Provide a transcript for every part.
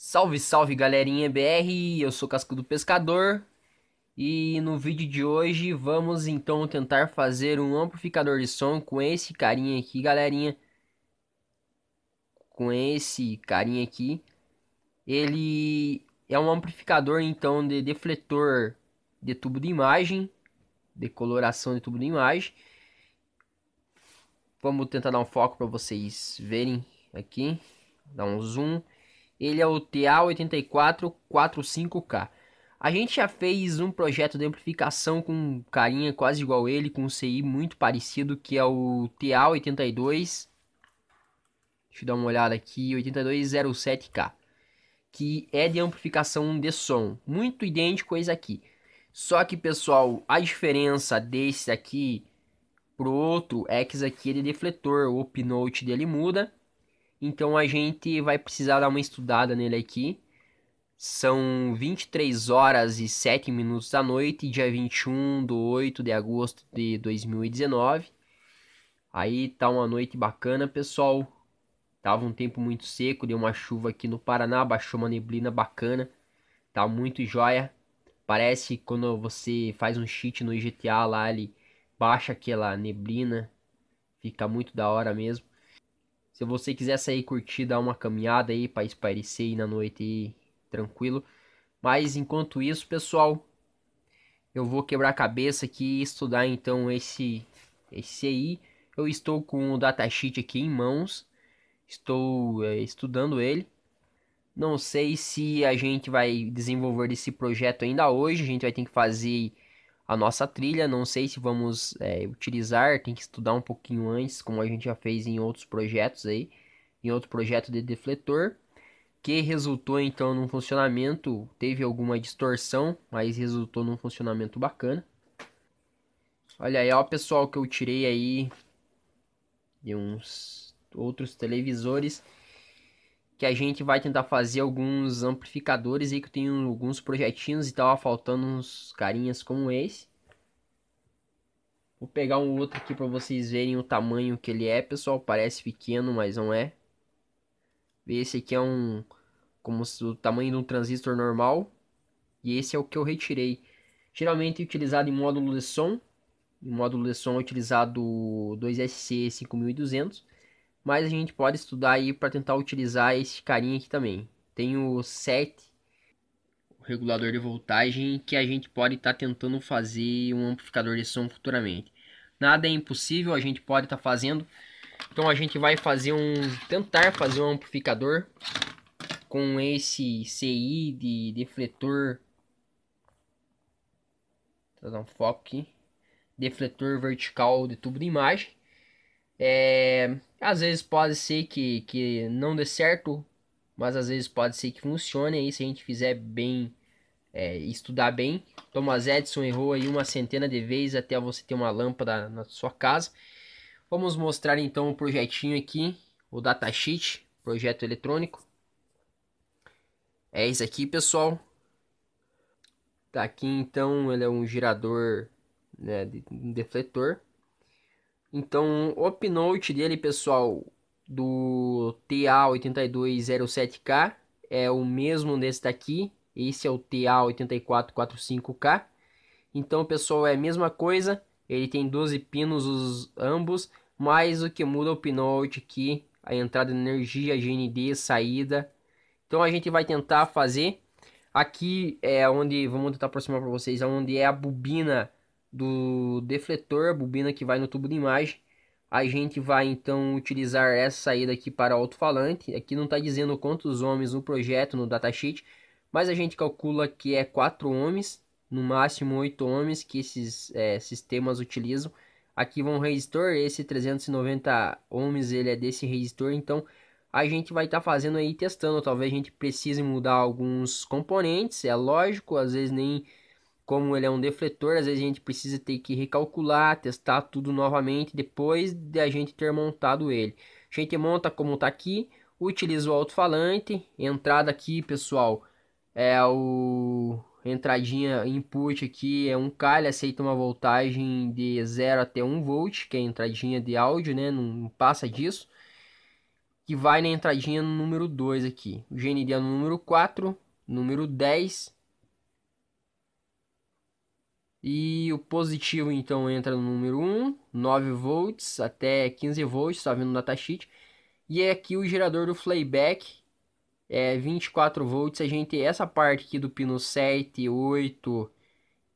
Salve, salve galerinha BR, eu sou Casco do Pescador e no vídeo de hoje vamos então tentar fazer um amplificador de som com esse carinha aqui, galerinha. Com esse carinha aqui, ele é um amplificador então de defletor de tubo de imagem, de coloração de tubo de imagem. Vamos tentar dar um foco para vocês verem aqui, dar um zoom. Ele é o TA8445K. A gente já fez um projeto de amplificação com um carinha quase igual a ele, com um CI muito parecido, que é o TA82. Deixa eu dar uma olhada aqui, 8207K. Que é de amplificação de som. Muito idêntico a esse aqui. Só que, pessoal, a diferença desse aqui pro outro é que esse aqui é de defletor. O upnote dele muda. Então a gente vai precisar dar uma estudada nele aqui. São 23 horas e 7 minutos da noite, dia 21 de 8 de agosto de 2019. Aí tá uma noite bacana, pessoal. Tava um tempo muito seco, deu uma chuva aqui no Paraná, baixou uma neblina bacana. Tá muito joia. Parece quando você faz um cheat no GTA lá, ele baixa aquela neblina. Fica muito da hora mesmo. Se você quiser sair curtir, dar uma caminhada aí para espairecer aí na noite e tranquilo. Mas enquanto isso, pessoal, eu vou quebrar a cabeça aqui e estudar então esse esse aí. Eu estou com o datasheet aqui em mãos. Estou é, estudando ele. Não sei se a gente vai desenvolver esse projeto ainda hoje. A gente vai ter que fazer a nossa trilha. Não sei se vamos é, utilizar, tem que estudar um pouquinho antes, como a gente já fez em outros projetos aí, em outro projeto de defletor, que resultou então num funcionamento, teve alguma distorção, mas resultou num funcionamento bacana. Olha aí, ó pessoal que eu tirei aí de uns outros televisores que a gente vai tentar fazer alguns amplificadores aí que eu tenho alguns projetinhos e tava faltando uns carinhas como esse. Vou pegar um outro aqui para vocês verem o tamanho que ele é, pessoal. Parece pequeno, mas não é. Esse aqui é um como o tamanho de um transistor normal. E esse é o que eu retirei. Geralmente é utilizado em módulo de som. Em módulo de som é utilizado 2SC5200. Mas a gente pode estudar aí para tentar utilizar esse carinha aqui também. Tem o set, o regulador de voltagem, que a gente pode estar tá tentando fazer um amplificador de som futuramente. Nada é impossível, a gente pode estar tá fazendo. Então a gente vai fazer um tentar fazer um amplificador com esse CI de defletor Vou dar um foco aqui. Defletor vertical de tubo de imagem. É, às vezes pode ser que, que não dê certo, mas às vezes pode ser que funcione aí se a gente fizer bem, é, estudar bem. Thomas Edison errou aí uma centena de vezes até você ter uma lâmpada na sua casa. Vamos mostrar então o um projetinho aqui, o datasheet, projeto eletrônico. É isso aqui, pessoal. Tá aqui então, ele é um girador, né, de, um defletor. Então, o pinote dele, pessoal, do TA8207K é o mesmo desse daqui. Esse é o TA8445K. Então, pessoal, é a mesma coisa. Ele tem 12 pinos os ambos, mas o que muda é o pinout aqui, a entrada de energia, GND, saída. Então a gente vai tentar fazer aqui é onde vamos tentar aproximar para vocês, é onde é a bobina do defletor, a bobina que vai no tubo de imagem. A gente vai então utilizar essa saída aqui para alto-falante. Aqui não está dizendo quantos ohms no projeto, no datasheet, mas a gente calcula que é 4 ohms, no máximo 8 ohms que esses é, sistemas utilizam. Aqui vão resistor, esse 390 ohms ele é desse resistor, então a gente vai estar tá fazendo aí, testando. Talvez a gente precise mudar alguns componentes, é lógico, às vezes nem como ele é um defletor, às vezes a gente precisa ter que recalcular, testar tudo novamente depois de a gente ter montado ele. A gente monta como está aqui, utiliza o alto-falante, entrada aqui, pessoal, é o entradinha input aqui é um K, ele aceita uma voltagem de 0 até 1 volt, que é a entradinha de áudio, né? Não passa disso. Que vai na entradinha número 2 aqui. O GND é no número 4, número 10 e o positivo então entra no número 1, 9 volts até 15 volts, está vendo no datasheet. E é aqui o gerador do playback é 24 volts. A gente essa parte aqui do pino 7, 8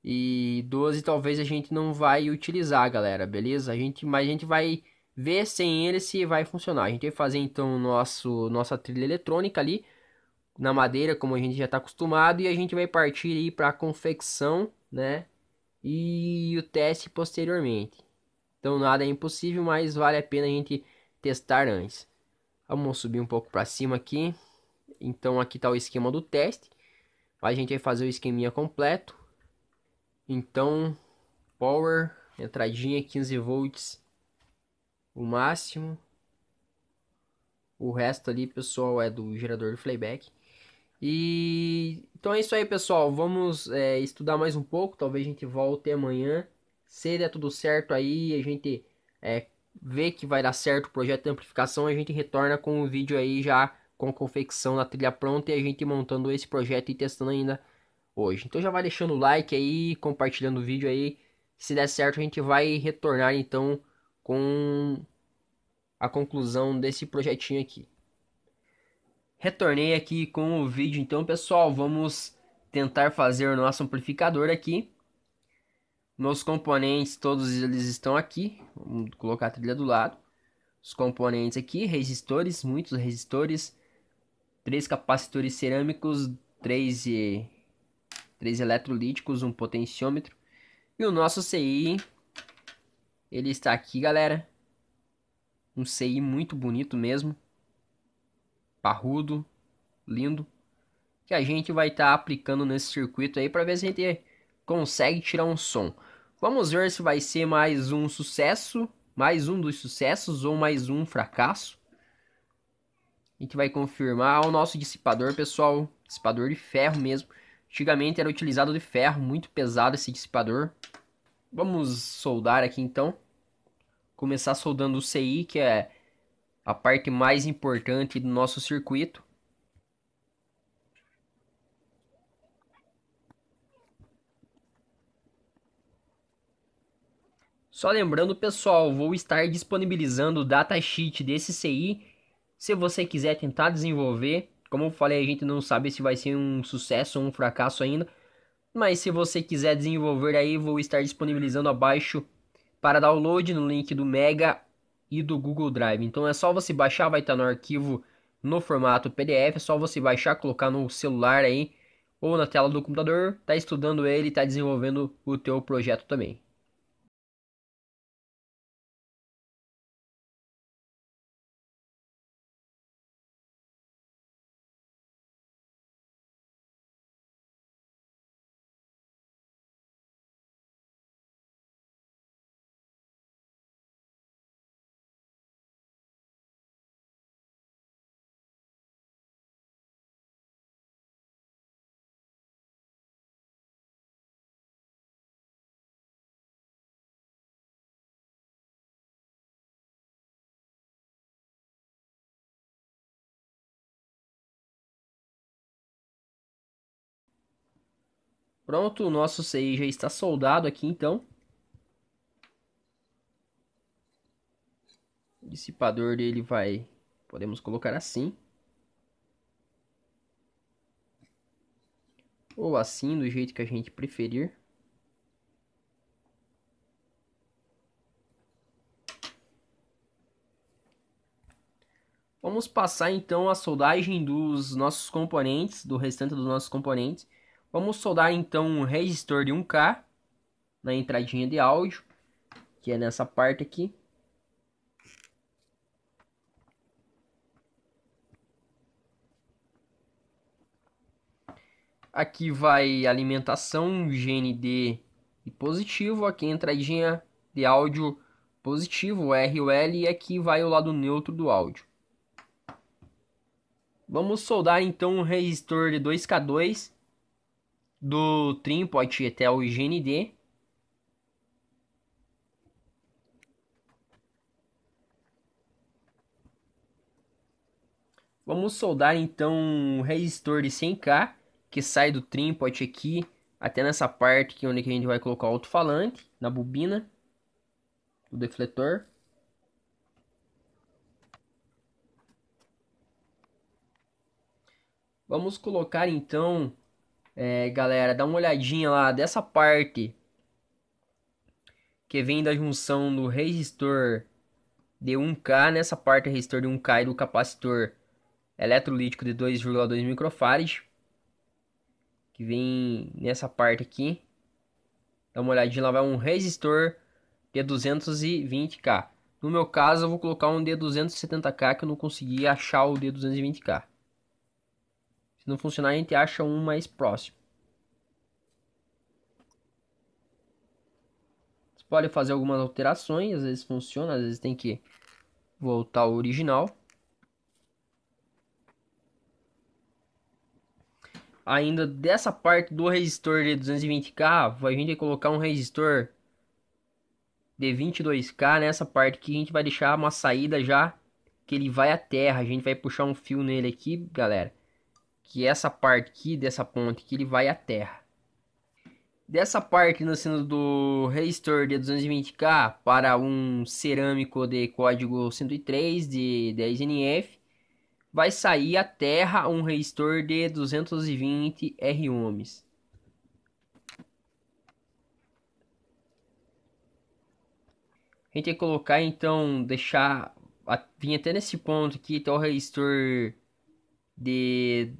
e 12 talvez a gente não vai utilizar, galera, beleza? A gente, mas a gente vai ver sem ele se vai funcionar. A gente vai fazer então nosso nossa trilha eletrônica ali na madeira, como a gente já está acostumado, e a gente vai partir aí para a confecção, né? e o teste posteriormente. Então nada é impossível, mas vale a pena a gente testar antes. Vamos subir um pouco para cima aqui. Então aqui está o esquema do teste. A gente vai fazer o esqueminha completo. Então, power, entradinha 15 volts, o máximo. O resto ali, pessoal, é do gerador de playback. E então é isso aí, pessoal. Vamos é, estudar mais um pouco. Talvez a gente volte amanhã. Se der tudo certo aí, a gente é, vê que vai dar certo o projeto de amplificação, a gente retorna com o vídeo aí já com a confecção da trilha pronta e a gente montando esse projeto e testando ainda hoje. Então já vai deixando o like aí, compartilhando o vídeo aí. Se der certo, a gente vai retornar então com a conclusão desse projetinho aqui. Retornei aqui com o vídeo, então pessoal, vamos tentar fazer o nosso amplificador aqui. Meus componentes, todos eles estão aqui, vamos colocar a trilha do lado. Os componentes aqui, resistores, muitos resistores, três capacitores cerâmicos, três, e... três eletrolíticos, um potenciômetro. E o nosso CI, ele está aqui galera, um CI muito bonito mesmo parrudo, lindo, que a gente vai estar tá aplicando nesse circuito aí para ver se a gente consegue tirar um som. Vamos ver se vai ser mais um sucesso, mais um dos sucessos ou mais um fracasso. A gente vai confirmar o nosso dissipador, pessoal, dissipador de ferro mesmo. Antigamente era utilizado de ferro, muito pesado esse dissipador. Vamos soldar aqui então. Começar soldando o CI, que é a parte mais importante do nosso circuito. Só lembrando, pessoal, vou estar disponibilizando o datasheet desse CI. Se você quiser tentar desenvolver, como eu falei, a gente não sabe se vai ser um sucesso ou um fracasso ainda. Mas se você quiser desenvolver aí, vou estar disponibilizando abaixo para download no link do Mega e do Google Drive. Então é só você baixar, vai estar tá no arquivo no formato PDF, é só você baixar, colocar no celular aí ou na tela do computador, tá estudando ele, tá desenvolvendo o teu projeto também. Pronto, o nosso CI já está soldado aqui então. O dissipador dele vai, podemos colocar assim. Ou assim, do jeito que a gente preferir. Vamos passar então a soldagem dos nossos componentes, do restante dos nossos componentes. Vamos soldar então um resistor de 1K na entradinha de áudio, que é nessa parte aqui. Aqui vai alimentação GND e positivo, aqui entradinha de áudio positivo, RUL, e aqui vai o lado neutro do áudio. Vamos soldar então um resistor de 2K2 do trim pode ir até o GND. Vamos soldar então um resistor de 100K que sai do trim pode aqui até nessa parte que é onde a gente vai colocar o alto-falante na bobina do defletor. Vamos colocar então é, galera, dá uma olhadinha lá dessa parte que vem da junção do resistor de 1K nessa parte do resistor de 1K e do capacitor eletrolítico de 2,2 microfarads que vem nessa parte aqui. Dá uma olhadinha lá vai um resistor de 220K. No meu caso, eu vou colocar um de 270K que eu não consegui achar o de 220K. Se não funcionar, a gente acha um mais próximo. Você pode fazer algumas alterações, às vezes funciona, às vezes tem que voltar ao original. Ainda dessa parte do resistor de 220k, a gente vai colocar um resistor de 22k nessa parte que a gente vai deixar uma saída já que ele vai à terra. A gente vai puxar um fio nele aqui, galera que essa parte aqui dessa ponte que ele vai à Terra. Dessa parte no sendo do Restore de 220k para um cerâmico de código 103 de 10NF, vai sair à Terra um Restore de 220 R ohms. A gente vai colocar então, deixar, a, vim até nesse ponto aqui, até o resistor de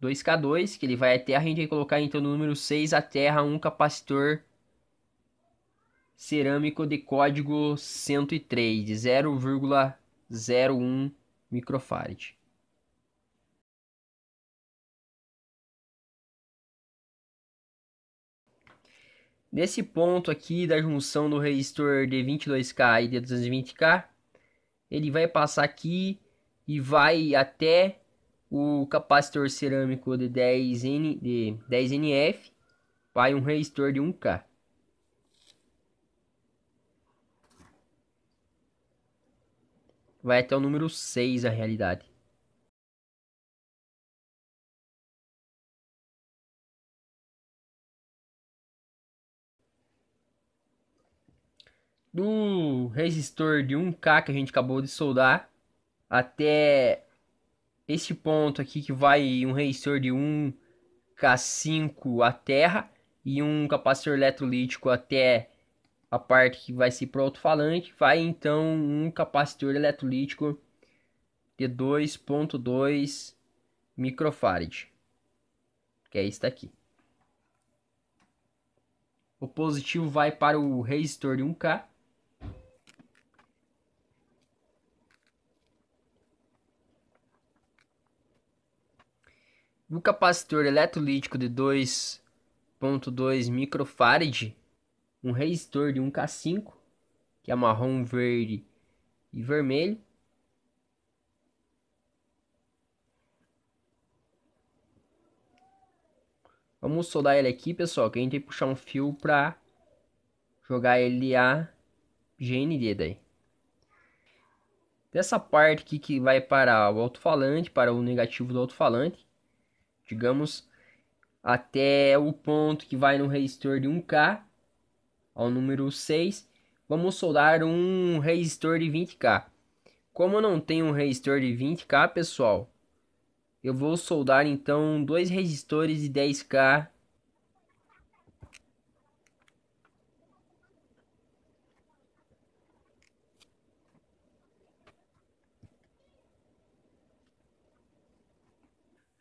2K2, que ele vai à Terra, a gente vai colocar então no número 6 a Terra um capacitor cerâmico de código 103, de 0,01 microfarad. Nesse ponto aqui da junção do resistor de 22K e de 220K, ele vai passar aqui e vai até o capacitor cerâmico de 10N, de 10NF vai um resistor de 1K. Vai até o número 6 a realidade. Do resistor de 1K que a gente acabou de soldar até esse ponto aqui que vai um resistor de 1K5 à terra e um capacitor eletrolítico até a parte que vai ser para o alto-falante, vai então um capacitor eletrolítico de 2.2 microfarad, que é este daqui. O positivo vai para o resistor de 1K o capacitor eletrolítico de 2.2 microfarad, um resistor de 1K5, que é marrom, verde e vermelho. Vamos soldar ele aqui, pessoal, que a gente tem que puxar um fio para jogar ele a GND daí. Dessa parte aqui que vai para o alto-falante, para o negativo do alto-falante digamos, até o ponto que vai no resistor de 1K, ao número 6, vamos soldar um resistor de 20K. Como eu não tenho um resistor de 20K, pessoal, eu vou soldar então dois resistores de 10K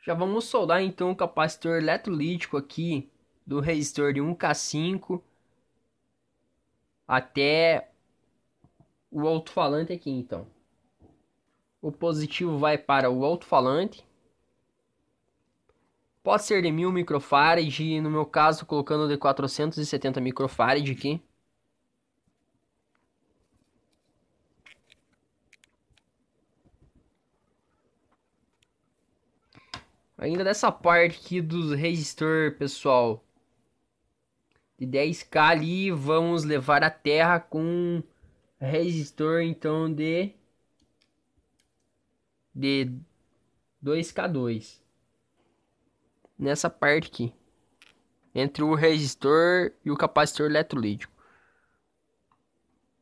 Já vamos soldar então o capacitor eletrolítico aqui do resistor de 1K5 até o alto-falante aqui então. O positivo vai para o alto-falante. Pode ser de 1000 microfarad, no meu caso colocando de 470 microfarad aqui. Ainda nessa parte aqui dos resistor, pessoal. De 10k ali, vamos levar a terra com resistor, então, de... De 2k2. Nessa parte aqui. Entre o resistor e o capacitor eletrolítico.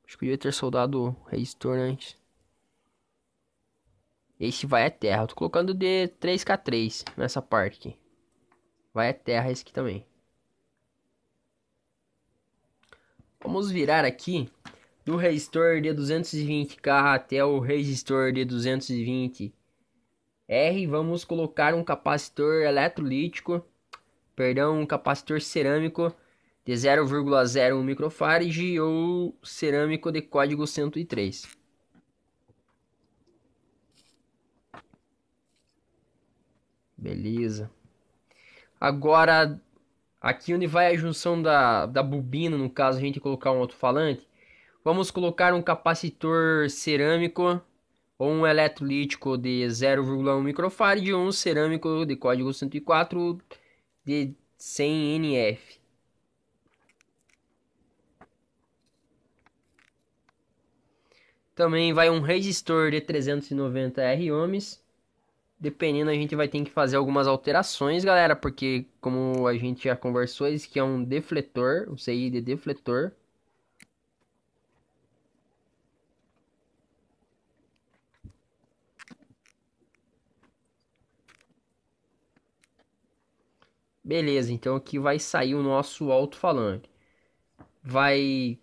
Acho que eu ia ter soldado o resistor antes. Este vai é terra. Eu tô colocando de 3k3 nessa parte aqui. Vai é terra esse aqui também. Vamos virar aqui do resistor de 220k até o resistor de 220 R vamos colocar um capacitor eletrolítico, perdão, um capacitor cerâmico de 0,01 microfarad ou cerâmico de código 103. Beleza. Agora, aqui onde vai a junção da, da bobina, no caso a gente colocar um alto-falante, vamos colocar um capacitor cerâmico ou um eletrolítico de 0,1 microfarad ou um cerâmico de código 104 de 100 NF. Também vai um resistor de 390 R ohms Dependendo, a gente vai ter que fazer algumas alterações, galera, porque como a gente já conversou, isso aqui é um defletor, um CI de defletor. Beleza, então aqui vai sair o nosso alto-falante. Vai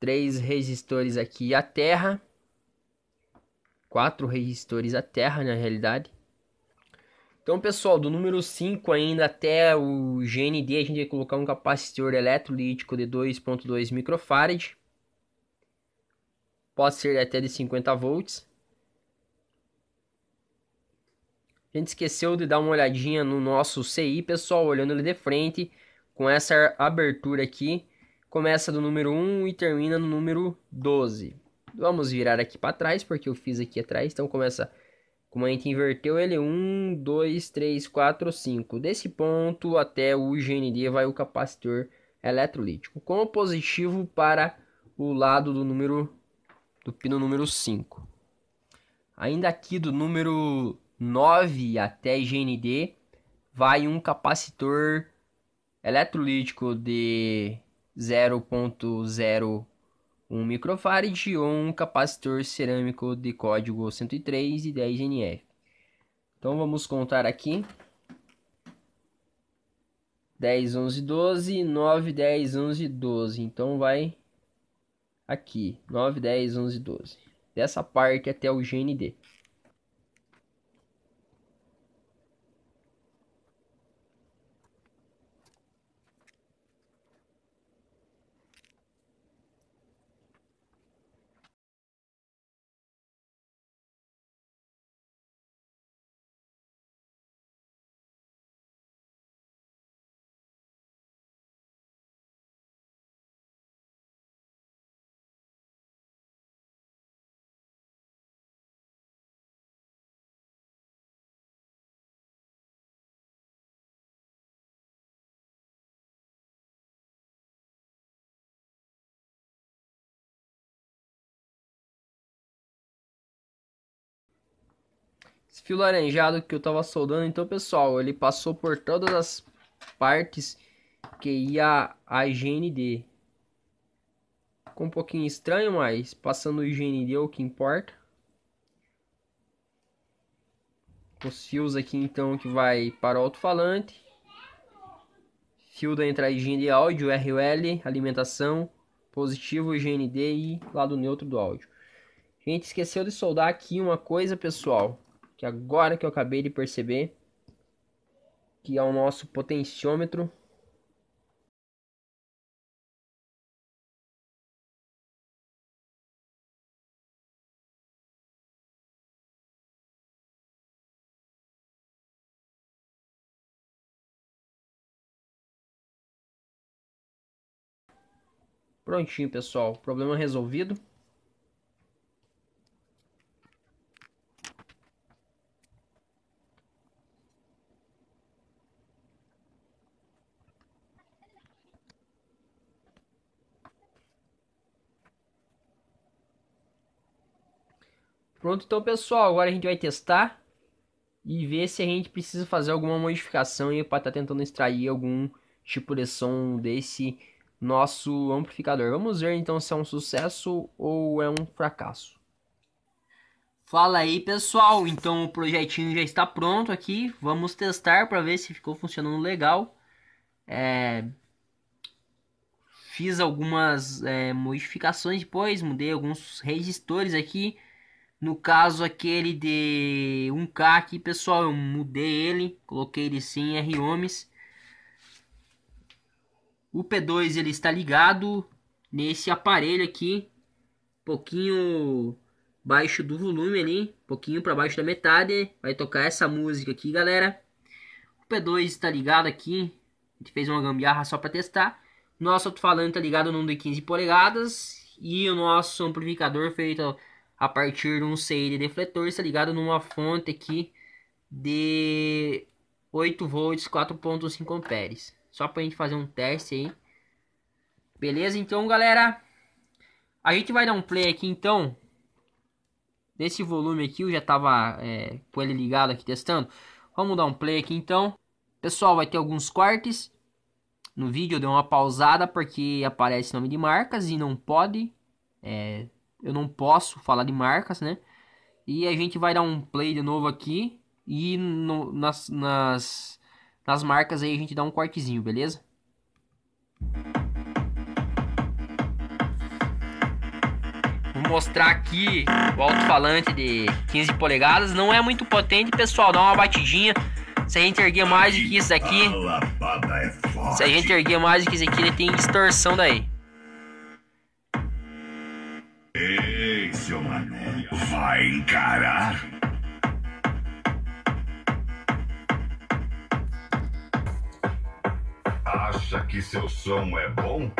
três resistores aqui a terra quatro resistores à Terra, na realidade. Então, pessoal, do número 5 ainda até o GND, a gente vai colocar um capacitor eletrolítico de 2.2 microfarad. Pode ser até de 50 volts. A gente esqueceu de dar uma olhadinha no nosso CI, pessoal, olhando ele de frente, com essa abertura aqui. Começa do número 1 e termina no número 12. Vamos virar aqui para trás, porque eu fiz aqui atrás. Então, começa como a gente inverteu ele, 1, 2, 3, 4, 5. Desse ponto até o GND vai o capacitor eletrolítico. Com o positivo para o lado do número do pino número 5. Ainda aqui do número 9 até GND vai um capacitor eletrolítico de 0.0 1 microfarad ou um capacitor cerâmico de código 103 e 10 NF. Então vamos contar aqui. 10, 11, 12, 9, 10, 11, 12. Então vai aqui, 9, 10, 11, 12. Dessa parte até o GND. Esse fio laranjado que eu tava soldando, então pessoal, ele passou por todas as partes que ia a GND. Ficou um pouquinho estranho, mas passando o GND é o que importa. Os fios aqui então que vai para o alto-falante. Fio da entrada GND áudio, RL, alimentação, positivo GND e lado neutro do áudio. Gente, esqueceu de soldar aqui uma coisa, pessoal que agora que eu acabei de perceber, que é o nosso potenciômetro. Prontinho, pessoal. Problema resolvido. Pronto, então pessoal, agora a gente vai testar e ver se a gente precisa fazer alguma modificação e para estar tá tentando extrair algum tipo de som desse nosso amplificador. Vamos ver então se é um sucesso ou é um fracasso. Fala aí pessoal, então o projetinho já está pronto aqui, vamos testar para ver se ficou funcionando legal. É... Fiz algumas é, modificações depois, mudei alguns resistores aqui no caso aquele de 1K aqui, pessoal, eu mudei ele, coloquei ele sim em R-Ohms. O P2 ele está ligado nesse aparelho aqui, pouquinho baixo do volume ali, pouquinho para baixo da metade, vai tocar essa música aqui, galera. O P2 está ligado aqui, a gente fez uma gambiarra só para testar. Nosso alto-falante está ligado num de 15 polegadas e o nosso amplificador feito a partir de um CI de defletor, está ligado numa fonte aqui de 8 volts, 4.5 amperes. Só para a gente fazer um teste aí. Beleza? Então, galera, a gente vai dar um play aqui, então, nesse volume aqui, eu já tava é, com ele ligado aqui testando. Vamos dar um play aqui, então. Pessoal, vai ter alguns cortes. No vídeo eu dei uma pausada porque aparece nome de marcas e não pode é, eu não posso falar de marcas, né? E a gente vai dar um play de novo aqui. E no, nas, nas, nas marcas aí a gente dá um cortezinho, beleza? Vou mostrar aqui o alto-falante de 15 polegadas. Não é muito potente, pessoal. Dá uma batidinha. Se a gente erguer mais do que isso aqui. É se a gente erguer mais do que isso aqui, ele tem distorção daí. seu mané vai encarar? Acha que seu som é bom?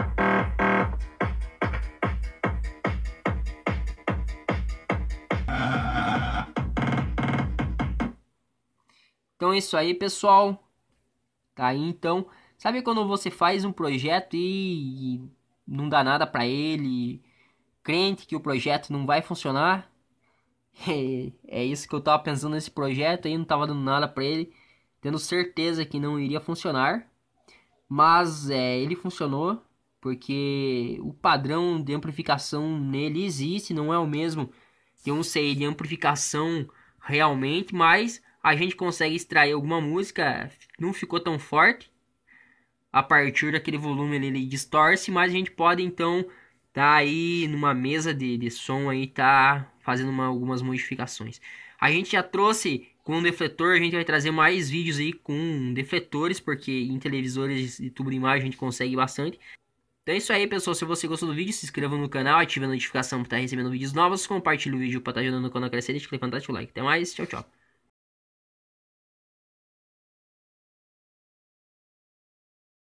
Então é isso aí, pessoal. Tá aí então. Sabe quando você faz um projeto e, e não dá nada para ele? crente que o projeto não vai funcionar. É, é isso que eu tava pensando nesse projeto aí, não tava dando nada para ele, tendo certeza que não iria funcionar. Mas é, ele funcionou porque o padrão de amplificação nele existe, não é o mesmo que eu sei de amplificação realmente, mas a gente consegue extrair alguma música, não ficou tão forte a partir daquele volume ele, ele distorce, mas a gente pode então tá aí numa mesa de, de som aí, tá fazendo uma, algumas modificações. A gente já trouxe com um defletor, a gente vai trazer mais vídeos aí com defletores, porque em televisores e tubo de imagem a gente consegue bastante. Então é isso aí, pessoal. Se você gostou do vídeo, se inscreva no canal, ative a notificação para estar recebendo vídeos novos, compartilhe o vídeo para estar ajudando o canal a crescer, deixa o like. Até mais, tchau, tchau.